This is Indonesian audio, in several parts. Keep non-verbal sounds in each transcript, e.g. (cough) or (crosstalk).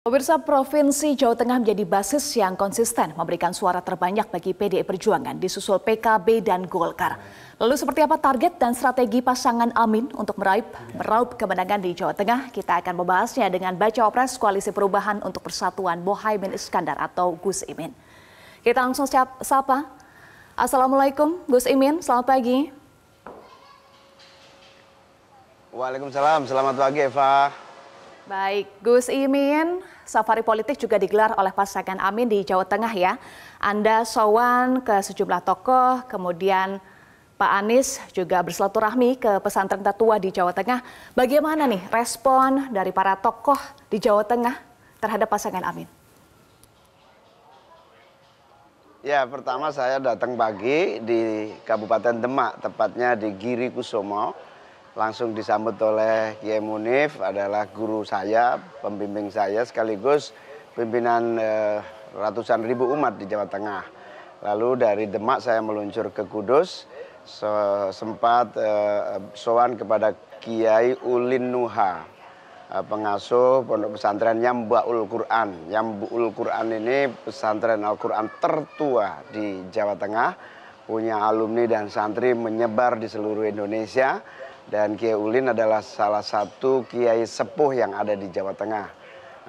Pemirsa Provinsi Jawa Tengah menjadi basis yang konsisten memberikan suara terbanyak bagi PDI Perjuangan disusul PKB dan Golkar. Lalu seperti apa target dan strategi pasangan Amin untuk meraih meraup kemenangan di Jawa Tengah? Kita akan membahasnya dengan Baca Opres Koalisi Perubahan untuk Persatuan Bohaimin Iskandar atau Gus Imin. Kita langsung siap sapa. Assalamualaikum Gus Imin, selamat pagi. Waalaikumsalam, selamat pagi Eva. Baik, Gus Imin, safari politik juga digelar oleh pasangan Amin di Jawa Tengah ya. Anda sowan ke sejumlah tokoh, kemudian Pak Anies juga bersilaturahmi ke pesantren tertua di Jawa Tengah. Bagaimana nih respon dari para tokoh di Jawa Tengah terhadap pasangan Amin? Ya, pertama saya datang pagi di Kabupaten Demak, tepatnya di Giri Kusumo langsung disambut oleh Kiai Munif adalah guru saya, pembimbing saya sekaligus pimpinan eh, ratusan ribu umat di Jawa Tengah. Lalu dari Demak saya meluncur ke Kudus, se sempat eh, sowan kepada Kiai Ulin Nuha, eh, pengasuh pondok pesantren Yambaul Quran. Yambaul Quran ini pesantren Al-Quran tertua di Jawa Tengah, punya alumni dan santri menyebar di seluruh Indonesia dan Kiai Ulin adalah salah satu kiai sepuh yang ada di Jawa Tengah.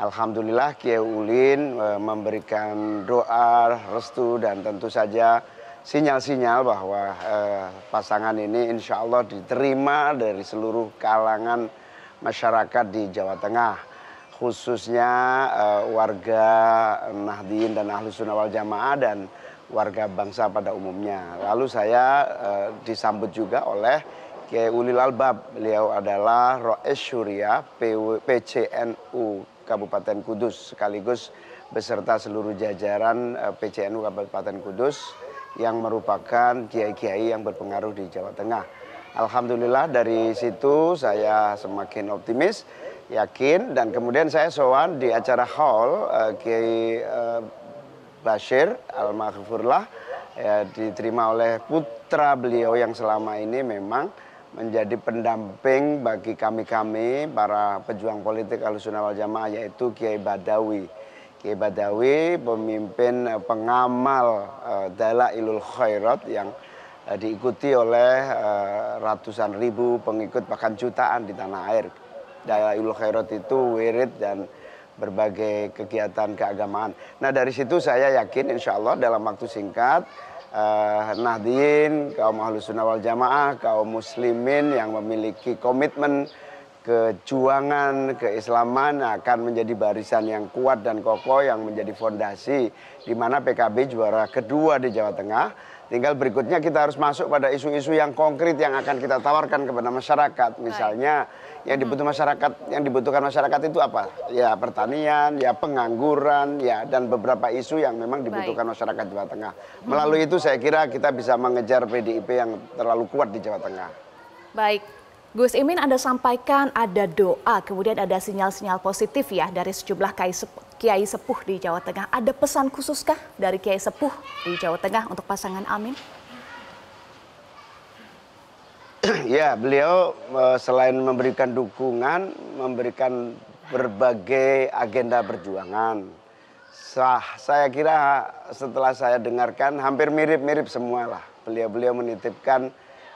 Alhamdulillah Kiai Ulin e, memberikan doa, restu dan tentu saja sinyal-sinyal bahwa e, pasangan ini insya Allah diterima dari seluruh kalangan masyarakat di Jawa Tengah. Khususnya e, warga Nahdien dan Ahlus Sunnah wal Jamaah dan warga bangsa pada umumnya. Lalu saya disambut juga oleh Kiai Ulil Albab, beliau adalah Roes PCNU Kabupaten Kudus sekaligus beserta seluruh jajaran eh, PCNU Kabupaten Kudus yang merupakan kiai-kiai yang berpengaruh di Jawa Tengah. Alhamdulillah dari situ saya semakin optimis, yakin dan kemudian saya sowan di acara hall uh, Kiai uh, Bashir Almarhumullah ya, diterima oleh putra beliau yang selama ini memang menjadi pendamping bagi kami-kami para pejuang politik Ahlussunnah wal Jamaah yaitu Kiai Badawi. Kiai Badawi pemimpin eh, pengamal uh, eh, ilul Khairat yang uh, diikuti oleh uh, ratusan ribu pengikut bahkan jutaan di tanah air. ilul Khairat itu wirid dan berbagai kegiatan keagamaan. Nah dari situ saya yakin insya Allah dalam waktu singkat uh, Nahdien, kaum Ahlus Sunnah wal Jamaah, kaum Muslimin yang memiliki komitmen kejuangan keislaman akan menjadi barisan yang kuat dan kokoh yang menjadi fondasi di mana PKB juara kedua di Jawa Tengah Tinggal berikutnya kita harus masuk pada isu-isu yang konkret yang akan kita tawarkan kepada masyarakat. Misalnya yang dibutuh masyarakat, yang dibutuhkan masyarakat itu apa? Ya pertanian, ya pengangguran, ya dan beberapa isu yang memang dibutuhkan Baik. masyarakat Jawa Tengah. Melalui itu saya kira kita bisa mengejar PDIP yang terlalu kuat di Jawa Tengah. Baik, Gus Imin Anda sampaikan ada doa, kemudian ada sinyal-sinyal positif ya dari sejumlah kiai sepuh, kiai sepuh di Jawa Tengah. Ada pesan khususkah dari kiai sepuh di Jawa Tengah untuk pasangan Amin? (clears throat) Ya, beliau eh, selain memberikan dukungan, memberikan berbagai agenda perjuangan. Sah, saya kira setelah saya dengarkan hampir mirip-mirip semualah. Beliau-beliau menitipkan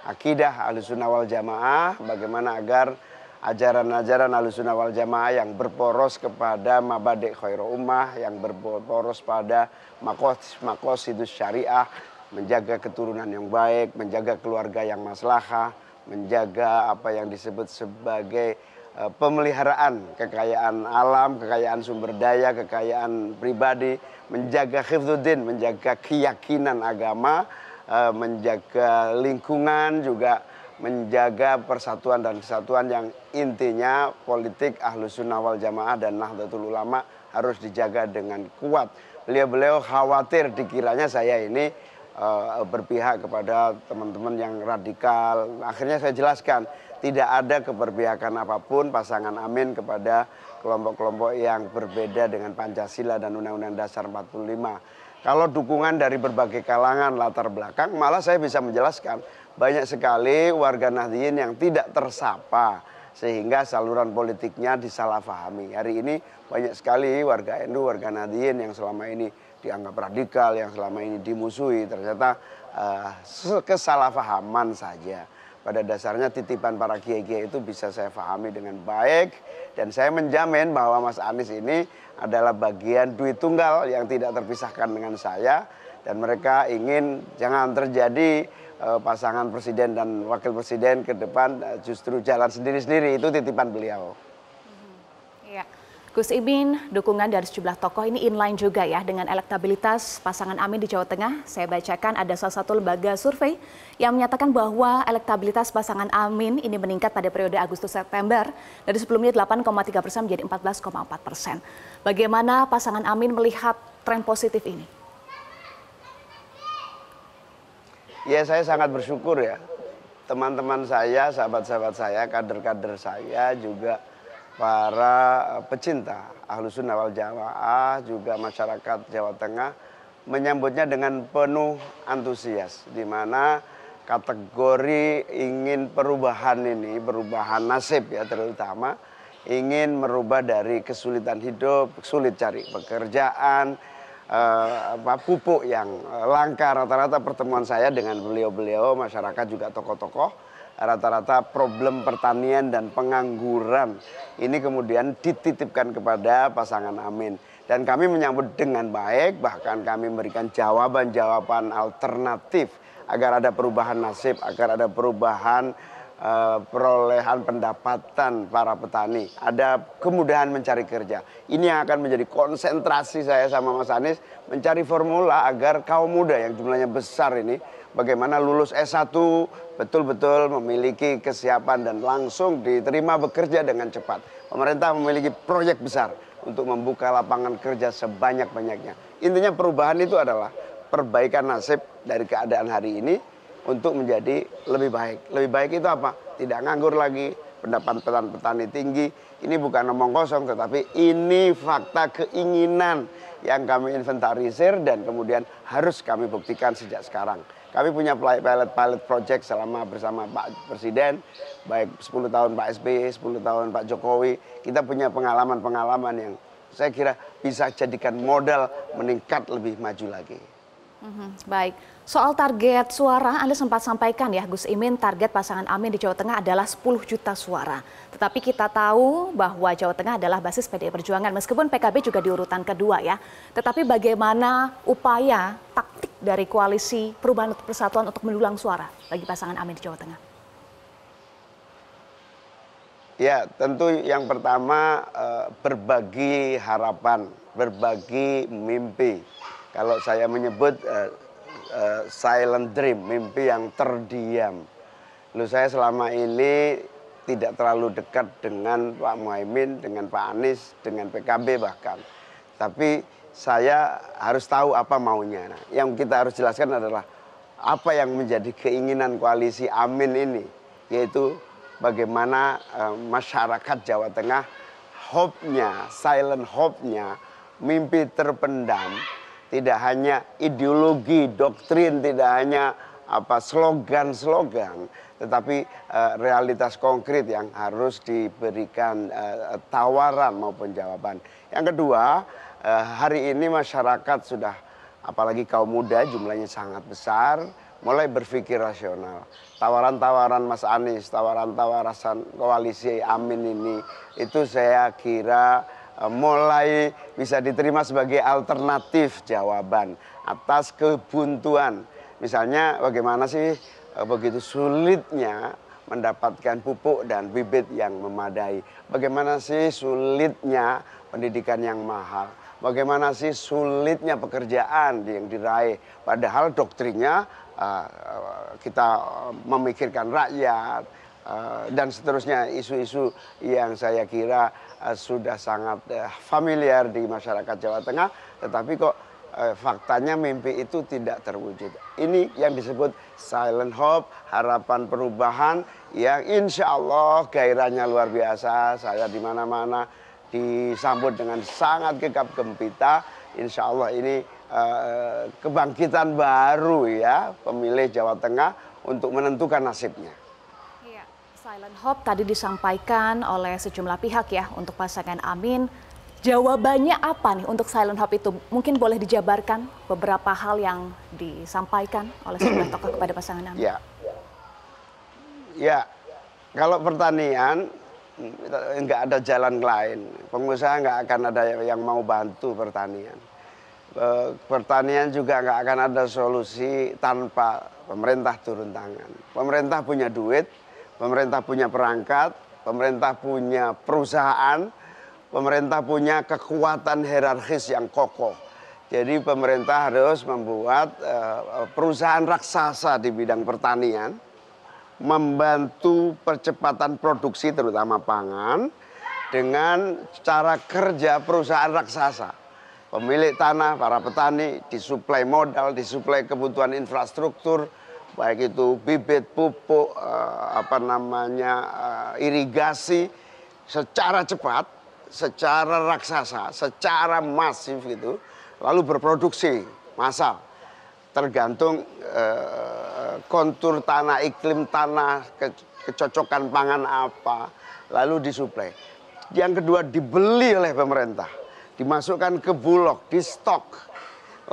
akidah Ahlussunnah wal Jamaah bagaimana agar ajaran-ajaran Ahlussunnah wal Jamaah yang berporos kepada mabade khairul ummah yang berporos pada makos makos syariah menjaga keturunan yang baik, menjaga keluarga yang maslahah, menjaga apa yang disebut sebagai eh, pemeliharaan kekayaan alam, kekayaan sumber daya, kekayaan pribadi, menjaga khifduddin, menjaga keyakinan agama, Eh, menjaga lingkungan juga menjaga persatuan dan kesatuan yang intinya politik ahlus sunnah wal jamaah dan nahdlatul ulama harus dijaga dengan kuat. Beliau-beliau khawatir dikiranya saya ini uh, berpihak kepada teman-teman yang radikal. Akhirnya saya jelaskan, tidak ada keberpihakan apapun pasangan Amin kepada kelompok-kelompok yang berbeda dengan Pancasila dan Undang-Undang Dasar 45 kalau dukungan dari berbagai kalangan latar belakang, malah saya bisa menjelaskan banyak sekali warga Nahdliyin yang tidak tersapa sehingga saluran politiknya disalahfahami. Hari ini banyak sekali warga NU, warga Nahdliyin yang selama ini dianggap radikal, yang selama ini dimusuhi, ternyata uh, kesalahpahaman saja. Pada dasarnya titipan para kiai-kiai itu bisa saya fahami dengan baik dan saya menjamin bahwa Mas Anies ini adalah bagian duit tunggal yang tidak terpisahkan dengan saya. Dan mereka ingin jangan terjadi uh, pasangan presiden dan wakil presiden ke depan uh, justru jalan sendiri-sendiri. Itu titipan beliau. Gus Imin, dukungan dari sejumlah tokoh ini inline juga ya dengan elektabilitas pasangan Amin di Jawa Tengah. Saya bacakan ada salah satu lembaga survei yang menyatakan bahwa elektabilitas pasangan Amin ini meningkat pada periode Agustus-September dari sebelumnya 8,3 persen menjadi 14,4 persen. Bagaimana pasangan Amin melihat tren positif ini? Ya saya sangat bersyukur ya teman-teman saya, sahabat-sahabat saya, kader-kader saya juga para eh, pecinta ahlu sunnah wal jamaah juga masyarakat Jawa Tengah menyambutnya dengan penuh antusias di mana kategori ingin perubahan ini perubahan nasib ya terutama ingin merubah dari kesulitan hidup sulit cari pekerjaan eh, apa pupuk yang eh, langka rata-rata pertemuan saya dengan beliau-beliau masyarakat juga tokoh-tokoh rata-rata problem pertanian dan pengangguran ini kemudian dititipkan kepada pasangan Amin dan kami menyambut dengan baik bahkan kami memberikan jawaban-jawaban alternatif agar ada perubahan nasib agar ada perubahan Eh, perolehan pendapatan para petani, ada kemudahan mencari kerja. Ini yang akan menjadi konsentrasi saya sama Mas Anies mencari formula agar kaum muda yang jumlahnya besar ini bagaimana lulus S1 betul-betul memiliki kesiapan dan langsung diterima bekerja dengan cepat. Pemerintah memiliki proyek besar untuk membuka lapangan kerja sebanyak-banyaknya. Intinya perubahan itu adalah perbaikan nasib dari keadaan hari ini untuk menjadi lebih baik. Lebih baik itu apa? Tidak nganggur lagi, pendapatan petani tinggi. Ini bukan omong kosong, tetapi ini fakta keinginan yang kami inventarisir dan kemudian harus kami buktikan sejak sekarang. Kami punya pilot-pilot project selama bersama Pak Presiden, baik 10 tahun Pak SBY, 10 tahun Pak Jokowi. Kita punya pengalaman-pengalaman yang saya kira bisa jadikan modal meningkat lebih maju lagi. Mhm, baik, soal target suara Anda sempat sampaikan ya Gus Imin target pasangan Amin di Jawa Tengah adalah 10 juta suara. Tetapi kita tahu bahwa Jawa Tengah adalah basis PDI Perjuangan meskipun PKB juga diurutan kedua ya. Tetapi bagaimana upaya taktik dari koalisi perubahan untuk persatuan untuk mendulang suara bagi pasangan Amin di Jawa Tengah? Ya tentu yang pertama eh, berbagi harapan, berbagi mimpi kalau saya menyebut uh, uh, silent dream, mimpi yang terdiam. lalu saya selama ini tidak terlalu dekat dengan Pak Muhaimin, dengan Pak Anies, dengan PKB bahkan. Tapi saya harus tahu apa maunya. Nah, yang kita harus jelaskan adalah apa yang menjadi keinginan koalisi Amin ini, yaitu bagaimana uh, masyarakat Jawa Tengah hope-nya, silent hope-nya, mimpi terpendam tidak hanya ideologi, doktrin, tidak hanya apa slogan-slogan, tetapi uh, realitas konkret yang harus diberikan uh, tawaran maupun jawaban. Yang kedua, uh, hari ini masyarakat sudah apalagi kaum muda jumlahnya sangat besar, mulai berpikir rasional. Tawaran-tawaran Mas Anies, tawaran-tawaran koalisi Amin ini itu saya kira mulai bisa diterima sebagai alternatif jawaban atas kebuntuan. Misalnya bagaimana sih eh, begitu sulitnya mendapatkan pupuk dan bibit yang memadai. Bagaimana sih sulitnya pendidikan yang mahal. Bagaimana sih sulitnya pekerjaan yang diraih. Padahal doktrinnya eh, eh, kita memikirkan rakyat, Eh, dan seterusnya isu-isu yang saya kira uh, sudah sangat uh, familiar di masyarakat Jawa Tengah tetapi kok uh, faktanya mimpi itu tidak terwujud. Ini yang disebut silent hope, harapan perubahan yang insya Allah gairahnya luar biasa. Saya di mana-mana disambut dengan sangat gegap gempita. Insya Allah ini uh, kebangkitan baru ya pemilih Jawa Tengah untuk menentukan nasibnya. Silent Hope tadi disampaikan oleh sejumlah pihak ya untuk pasangan Amin. Jawabannya apa nih untuk Silent Hope itu? Mungkin boleh dijabarkan beberapa hal yang disampaikan oleh sejumlah tokoh kepada pasangan Amin. Ya, ya. kalau pertanian nggak ada jalan lain. Pengusaha nggak akan ada yang mau bantu pertanian. Eh, pertanian juga nggak akan ada solusi tanpa pemerintah turun tangan. Pemerintah punya duit, pemerintah punya perangkat, pemerintah punya perusahaan, pemerintah punya kekuatan hierarkis yang kokoh. Jadi pemerintah harus membuat eh, perusahaan raksasa di bidang pertanian, membantu percepatan produksi terutama pangan dengan cara kerja perusahaan raksasa. Pemilik tanah, para petani, disuplai modal, disuplai kebutuhan infrastruktur, baik itu bibit pupuk eh, apa namanya eh, irigasi secara cepat, secara raksasa, secara masif gitu, lalu berproduksi massal. Tergantung eh, kontur tanah, iklim tanah, kecocokan pangan apa, lalu disuplai. Yang kedua dibeli oleh pemerintah, dimasukkan ke bulog, di stok,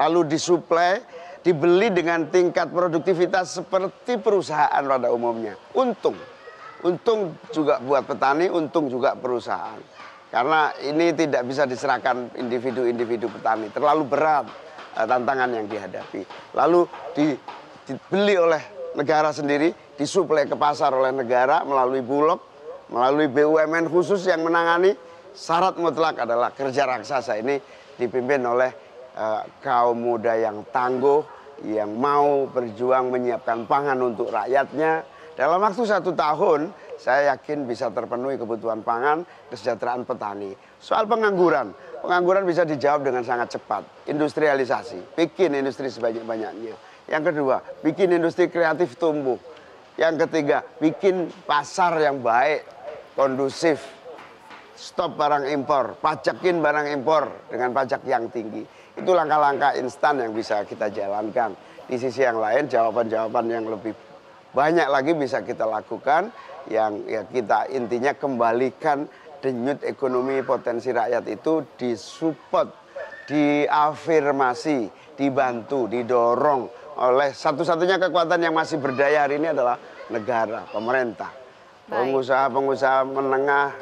lalu disuplai dibeli dengan tingkat produktivitas seperti perusahaan pada umumnya. Untung. Untung juga buat petani, untung juga perusahaan. Karena ini tidak bisa diserahkan individu-individu petani. Terlalu berat eh, tantangan yang dihadapi. Lalu dibeli oleh negara sendiri, disuplai ke pasar oleh negara melalui bulog, melalui BUMN khusus yang menangani syarat mutlak adalah kerja raksasa ini dipimpin oleh Eh, kaum muda yang tangguh, yang mau berjuang menyiapkan pangan untuk rakyatnya. Dalam waktu satu tahun, saya yakin bisa terpenuhi kebutuhan pangan, kesejahteraan petani. Soal pengangguran, pengangguran bisa dijawab dengan sangat cepat. Industrialisasi, bikin industri sebanyak-banyaknya. Yang kedua, bikin industri kreatif tumbuh. Yang ketiga, bikin pasar yang baik, kondusif. Stop barang impor, pajakin barang impor dengan pajak yang tinggi. Itu langkah-langkah instan yang bisa kita jalankan. Di sisi yang lain jawaban-jawaban yang lebih banyak lagi bisa kita lakukan yang ya kita intinya kembalikan denyut ekonomi potensi rakyat itu disupport, diafirmasi, dibantu, didorong oleh satu-satunya kekuatan yang masih berdaya hari ini adalah negara, pemerintah. Pengusaha-pengusaha menengah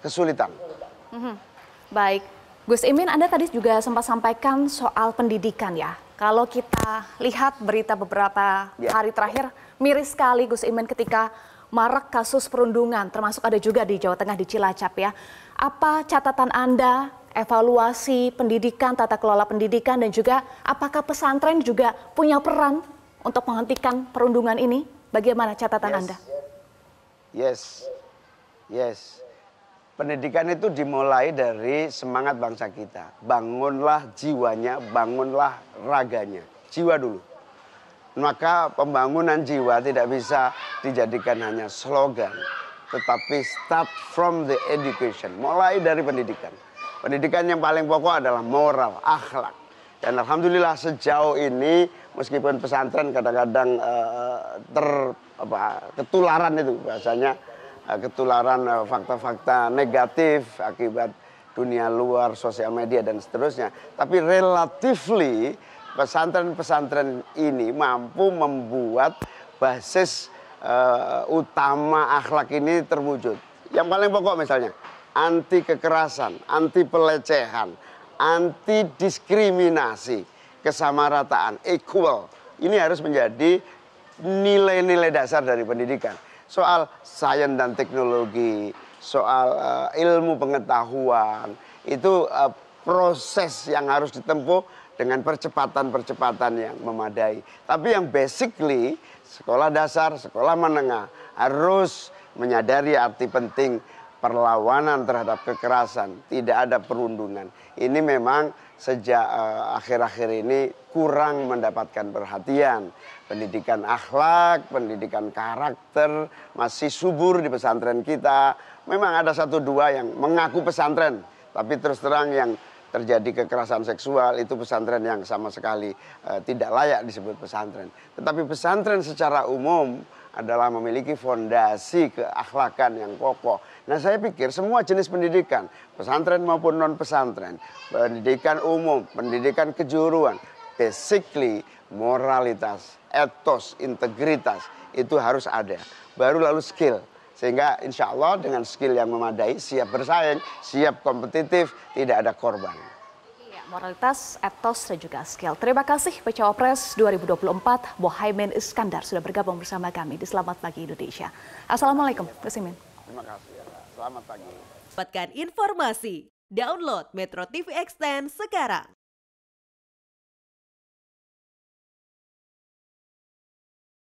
kesulitan. Mm-hmm. Baik. Gus Imin, Anda tadi juga sempat sampaikan soal pendidikan ya. Kalau kita lihat berita beberapa ya. hari terakhir, miris sekali Gus Imin ketika marak kasus perundungan, termasuk ada juga di Jawa Tengah di Cilacap ya. Apa catatan Anda, evaluasi pendidikan, tata kelola pendidikan, dan juga apakah pesantren juga punya peran untuk menghentikan perundungan ini? Bagaimana catatan yes. Anda? Yes, yes. Pendidikan itu dimulai dari semangat bangsa kita. Bangunlah jiwanya, bangunlah raganya. Jiwa dulu. Maka pembangunan jiwa tidak bisa dijadikan hanya slogan. Tetapi start from the education. Mulai dari pendidikan. Pendidikan yang paling pokok adalah moral, akhlak. Dan alhamdulillah sejauh ini meskipun pesantren kadang-kadang uh, ter apa ketularan itu bahasanya Eh, ketularan eh, fakta-fakta negatif akibat dunia luar, sosial media dan seterusnya. Tapi relatifly pesantren-pesantren ini mampu membuat basis uh, utama akhlak ini terwujud. Yang paling pokok misalnya anti kekerasan, anti pelecehan, anti diskriminasi, kesamarataan, equal. Ini harus menjadi nilai-nilai dasar dari pendidikan soal sains dan teknologi, soal uh, ilmu pengetahuan, itu uh, proses yang harus ditempuh dengan percepatan-percepatan yang memadai. Tapi yang basically sekolah dasar, sekolah menengah harus menyadari arti penting perlawanan terhadap kekerasan, tidak ada perundungan. Ini memang sejak eh, akhir-akhir uh, ini kurang mendapatkan perhatian. Pendidikan akhlak, pendidikan karakter masih subur di pesantren kita. Memang ada satu dua yang mengaku pesantren, tapi terus terang yang terjadi kekerasan seksual itu pesantren yang sama sekali uh, tidak layak disebut pesantren. Tetapi pesantren secara umum adalah memiliki fondasi keakhlakan yang kokoh Nah saya pikir semua jenis pendidikan, pesantren maupun non pesantren, pendidikan umum, pendidikan kejuruan, basically moralitas, etos, integritas itu harus ada. Baru lalu skill. Sehingga insya Allah dengan skill yang memadai, siap bersaing, siap kompetitif, tidak ada korban. Iya, moralitas, etos, dan juga skill. Terima kasih Bacawa Pres 2024, Mohaimin Iskandar sudah bergabung bersama kami di Selamat Pagi Indonesia. Assalamualaikum, Kesimin. Terima kasih. Selamat pagi. Dapatkan informasi. Download Metro TV Extend sekarang.